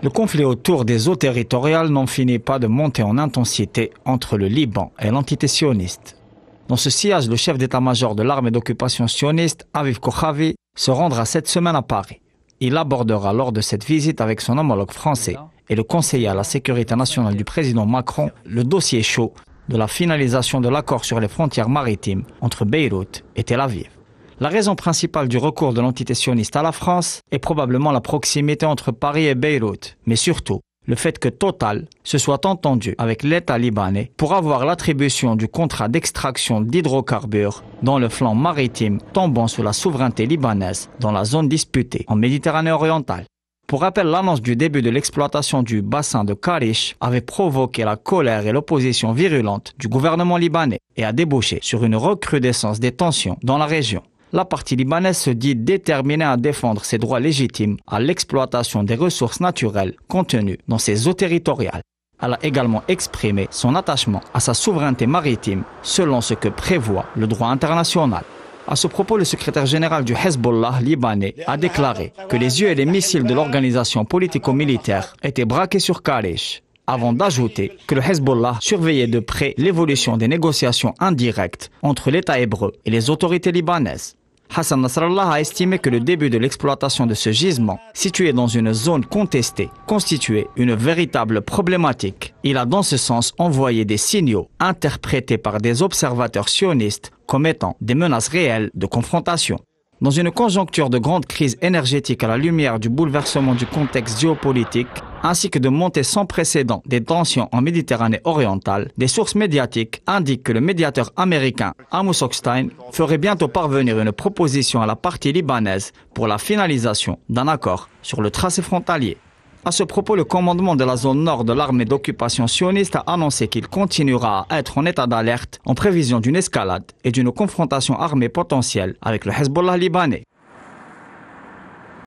Le conflit autour des eaux territoriales n'en finit pas de monter en intensité entre le Liban et l'entité sioniste. Dans ce sillage, le chef d'état-major de l'armée d'occupation sioniste, Aviv Kochavi, se rendra cette semaine à Paris. Il abordera lors de cette visite avec son homologue français et le conseiller à la sécurité nationale du président Macron le dossier chaud de la finalisation de l'accord sur les frontières maritimes entre Beyrouth et Tel Aviv. La raison principale du recours de l'entité sioniste à la France est probablement la proximité entre Paris et Beyrouth, mais surtout le fait que Total se soit entendu avec l'État libanais pour avoir l'attribution du contrat d'extraction d'hydrocarbures dans le flanc maritime tombant sous la souveraineté libanaise dans la zone disputée en Méditerranée orientale. Pour rappel, l'annonce du début de l'exploitation du bassin de Karish avait provoqué la colère et l'opposition virulente du gouvernement libanais et a débouché sur une recrudescence des tensions dans la région la partie libanaise se dit déterminée à défendre ses droits légitimes à l'exploitation des ressources naturelles contenues dans ses eaux territoriales. Elle a également exprimé son attachement à sa souveraineté maritime selon ce que prévoit le droit international. À ce propos, le secrétaire général du Hezbollah libanais a déclaré que les yeux et les missiles de l'organisation politico-militaire étaient braqués sur Karish, avant d'ajouter que le Hezbollah surveillait de près l'évolution des négociations indirectes entre l'État hébreu et les autorités libanaises. Hassan Nasrallah a estimé que le début de l'exploitation de ce gisement, situé dans une zone contestée, constituait une véritable problématique. Il a dans ce sens envoyé des signaux interprétés par des observateurs sionistes comme étant des menaces réelles de confrontation. Dans une conjoncture de grande crise énergétique à la lumière du bouleversement du contexte géopolitique, ainsi que de montées sans précédent des tensions en Méditerranée orientale, des sources médiatiques indiquent que le médiateur américain Amos Hochstein ferait bientôt parvenir une proposition à la partie libanaise pour la finalisation d'un accord sur le tracé frontalier. À ce propos, le commandement de la zone nord de l'armée d'occupation sioniste a annoncé qu'il continuera à être en état d'alerte en prévision d'une escalade et d'une confrontation armée potentielle avec le Hezbollah libanais.